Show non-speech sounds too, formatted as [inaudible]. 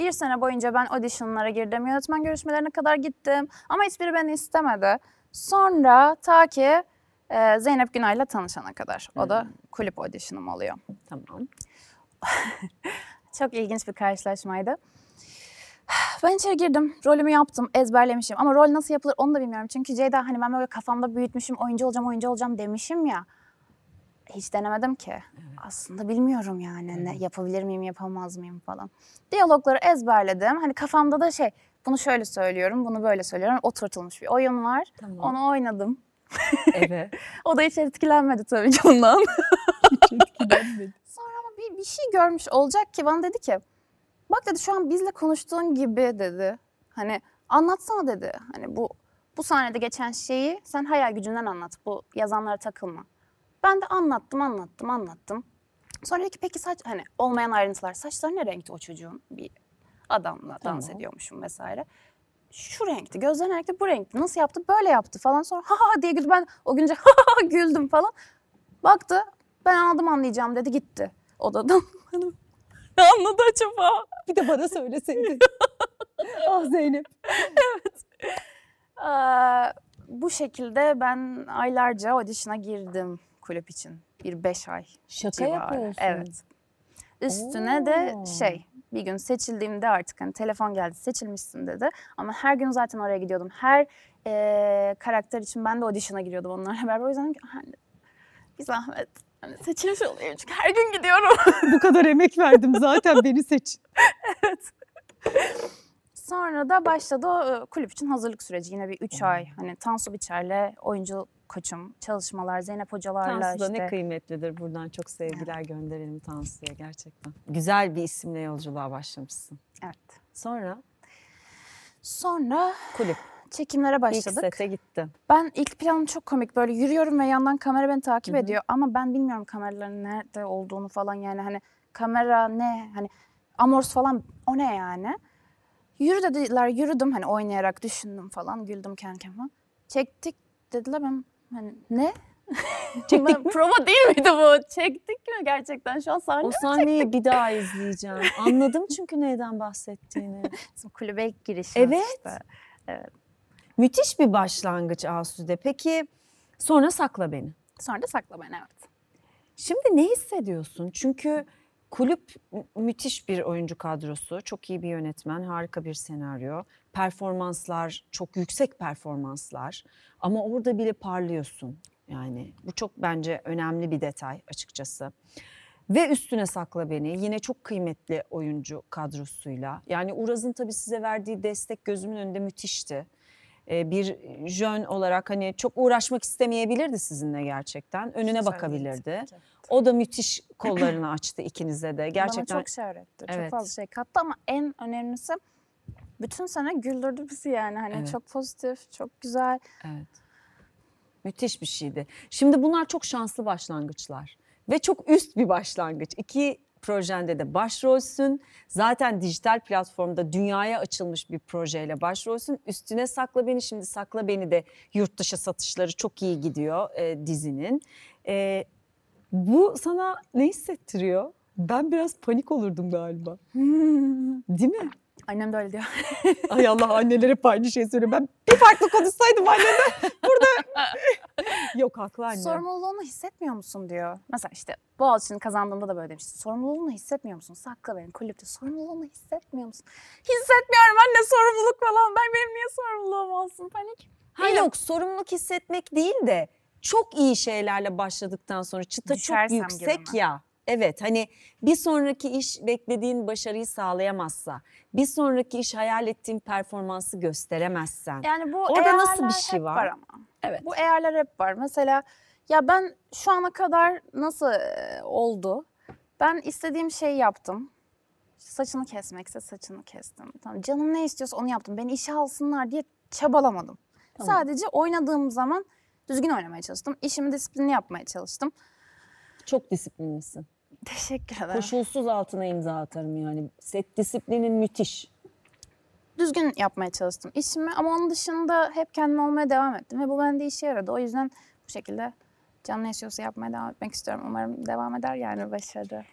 Bir sene boyunca ben auditionlara girdim, yönetmen görüşmelerine kadar gittim ama hiçbiri beni istemedi. Sonra ta ki e, Zeynep Günay'la tanışana kadar. O da hmm. kulüp auditionum oluyor. Tamam. [laughs] Çok ilginç bir karşılaşmaydı. Ben içeri girdim, rolümü yaptım, ezberlemişim. Ama rol nasıl yapılır onu da bilmiyorum. Çünkü Ceyda hani ben böyle kafamda büyütmüşüm, oyuncu olacağım, oyuncu olacağım demişim ya hiç denemedim ki. Evet. Aslında bilmiyorum yani evet. ne yapabilir miyim, yapamaz mıyım falan. Diyalogları ezberledim. Hani kafamda da şey, bunu şöyle söylüyorum, bunu böyle söylüyorum. Oturtulmuş bir oyun var. Tamam. Onu oynadım. [laughs] Evet. o da hiç etkilenmedi tabii ki ondan. [laughs] hiç etkilenmedi. Sonra ama bir, bir şey görmüş olacak ki bana dedi ki, bak dedi şu an bizle konuştuğun gibi dedi. Hani anlatsana dedi. Hani bu bu sahnede geçen şeyi sen hayal gücünden anlat. Bu yazanlara takılma. Ben de anlattım, anlattım, anlattım. Sonra dedi ki peki saç hani olmayan ayrıntılar saçları ne renkti o çocuğun bir adamla tamam. dans ediyormuşum vesaire. Şu renkti, gözlerin renkti, bu renkti. Nasıl yaptı? Böyle yaptı falan. Sonra ha ha diye güldü. Ben o günce [laughs] ha ha güldüm falan. Baktı. Ben anladım anlayacağım dedi gitti odadan. [laughs] ne anladı acaba? Bir de bana söyleseydin. [laughs] ah Zeynep. evet. Ee, bu şekilde ben aylarca audition'a girdim kulüp için. Bir beş ay Şaka civarı. yapıyorsun. Evet. Üstüne Oo. de şey bir gün seçildiğimde artık hani telefon geldi seçilmişsin dedi. Ama her gün zaten oraya gidiyordum. Her e, karakter için ben de audition'a giriyordum onlarla beraber. O yüzden hani, bir zahmet hani seçilmiş oluyor çünkü her gün gidiyorum. Bu kadar emek verdim zaten beni seç. [laughs] evet. Sonra da başladı o kulüp için hazırlık süreci. Yine bir üç ay hani Tansu Biçer'le oyuncu koçum, çalışmalar, Zeynep hocalarla Tansu da işte. ne kıymetlidir. Buradan çok sevgiler gönderelim Tansu'ya gerçekten. Güzel bir isimle yolculuğa başlamışsın. Evet. Sonra? Sonra... Kulüp. Çekimlere başladık. İlk sete gitti. Ben ilk planım çok komik. Böyle yürüyorum ve yandan kamera beni takip Hı-hı. ediyor. Ama ben bilmiyorum kameraların nerede olduğunu falan yani hani kamera ne hani amors falan o ne yani. Yürü dediler yürüdüm hani oynayarak düşündüm falan güldüm kendi falan Çektik dediler ben hani ne? [laughs] Çektik mi? Prova değil miydi bu? Çektik mi gerçekten? Şu an sahne O sahneyi bir daha izleyeceğim. Anladım çünkü neyden bahsettiğini. [laughs] Kulübe girişi evet. işte. Evet. Müthiş bir başlangıç Asude. Peki sonra sakla beni. Sonra da sakla beni evet. Şimdi ne hissediyorsun? Çünkü Kulüp müthiş bir oyuncu kadrosu, çok iyi bir yönetmen, harika bir senaryo. Performanslar çok yüksek performanslar ama orada bile parlıyorsun. Yani bu çok bence önemli bir detay açıkçası. Ve üstüne sakla beni yine çok kıymetli oyuncu kadrosuyla. Yani Uraz'ın tabii size verdiği destek gözümün önünde müthişti. Ee, bir jön olarak hani çok uğraşmak istemeyebilirdi sizinle gerçekten. Önüne Güzel bakabilirdi. Değil, o da müthiş kollarını [clears throat] açtı ikinize de. Gerçekten Bana çok şey öğretti. Evet. Çok fazla şey kattı ama en önemlisi bütün sene güldürdü bizi yani. Hani evet. çok pozitif, çok güzel. Evet. Müthiş bir şeydi. Şimdi bunlar çok şanslı başlangıçlar ve çok üst bir başlangıç. İki projende de başrolsün. Zaten dijital platformda dünyaya açılmış bir projeyle başrolsün. Üstüne Sakla Beni şimdi Sakla Beni de yurt dışı satışları çok iyi gidiyor e, dizinin. E, bu sana ne hissettiriyor? Ben biraz panik olurdum galiba. [laughs] Değil mi? Annem de öyle diyor. [laughs] Ay Allah annelere aynı şey söylüyor. Ben bir farklı konuşsaydım annemle burada. [laughs] Yok haklı anne. Sorumluluğunu hissetmiyor musun diyor. Mesela işte Boğaziçi'ni kazandığımda da böyle demişti. Sorumluluğunu hissetmiyor musun? Sakla benim kulüpte. Sorumluluğunu hissetmiyor musun? Hissetmiyorum anne sorumluluk falan. Ben benim niye sorumluluğum olsun panik. Hayır. Yok sorumluluk hissetmek değil de çok iyi şeylerle başladıktan sonra çıta Düşersem çok yüksek giremem. ya. Evet hani bir sonraki iş beklediğin başarıyı sağlayamazsa, bir sonraki iş hayal ettiğin performansı gösteremezsen. Yani bu orada nasıl bir şey var? var ama. Evet. Bu eğerler hep var. Mesela ya ben şu ana kadar nasıl e, oldu? Ben istediğim şeyi yaptım. Saçını kesmekse saçını kestim. Tamam canım ne istiyorsa onu yaptım. Beni işe alsınlar diye çabalamadım. Tamam. Sadece oynadığım zaman Düzgün oynamaya çalıştım. İşimi disiplinli yapmaya çalıştım. Çok disiplinlisin. Teşekkür ederim. Koşulsuz altına imza atarım yani. Set disiplinin müthiş. Düzgün yapmaya çalıştım işimi ama onun dışında hep kendim olmaya devam ettim ve bu bende işe yaradı. O yüzden bu şekilde canlı yaşıyorsa yapmaya devam etmek istiyorum. Umarım devam eder yani başarı.